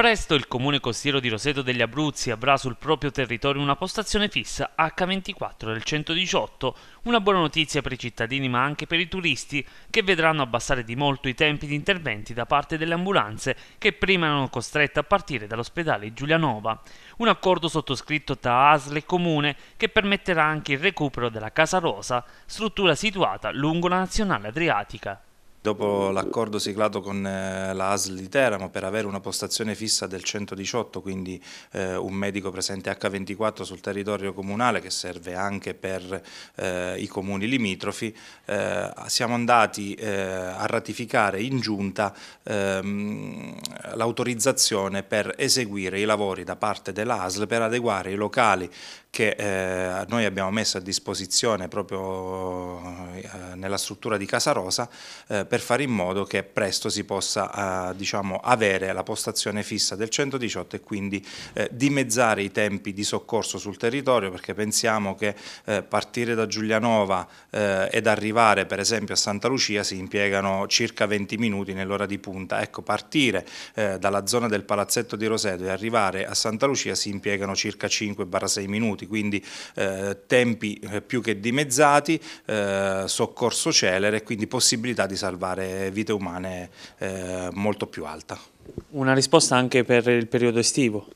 Presto il comune costiero di Roseto degli Abruzzi avrà sul proprio territorio una postazione fissa H24 del 118, una buona notizia per i cittadini ma anche per i turisti che vedranno abbassare di molto i tempi di interventi da parte delle ambulanze che prima erano costrette a partire dall'ospedale Giulianova. Un accordo sottoscritto tra ASL e Comune che permetterà anche il recupero della Casa Rosa, struttura situata lungo la Nazionale Adriatica dopo l'accordo siglato con eh, la ASL di Teramo per avere una postazione fissa del 118, quindi eh, un medico presente H24 sul territorio comunale che serve anche per eh, i comuni limitrofi, eh, siamo andati eh, a ratificare in giunta ehm, l'autorizzazione per eseguire i lavori da parte della ASL per adeguare i locali che eh, noi abbiamo messo a disposizione proprio eh, nella struttura di Casarosa eh, per fare in modo che presto si possa eh, diciamo, avere la postazione fissa del 118 e quindi eh, dimezzare i tempi di soccorso sul territorio perché pensiamo che eh, partire da Giulianova eh, ed arrivare per esempio a Santa Lucia si impiegano circa 20 minuti nell'ora di punta, ecco partire eh, dalla zona del palazzetto di Roseto e arrivare a Santa Lucia si impiegano circa 5-6 minuti, quindi eh, tempi più che dimezzati, soccorso celere e quindi possibilità di salvare salvare vite umane eh, molto più alta. Una risposta anche per il periodo estivo?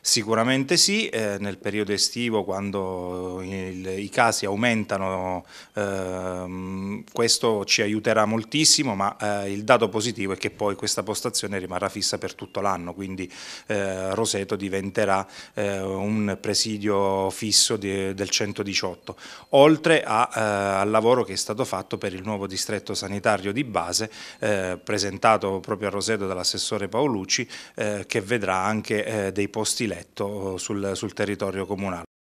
Sicuramente sì, eh, nel periodo estivo quando il, i casi aumentano eh, questo ci aiuterà moltissimo ma eh, il dato positivo è che poi questa postazione rimarrà fissa per tutto l'anno quindi eh, Roseto diventerà eh, un presidio fisso di, del 118 oltre a, eh, al lavoro che è stato fatto per il nuovo distretto sanitario di base presentato proprio a Roseto dall'assessore Paolucci che vedrà anche dei posti diletto eh, sul, sul territorio comunale.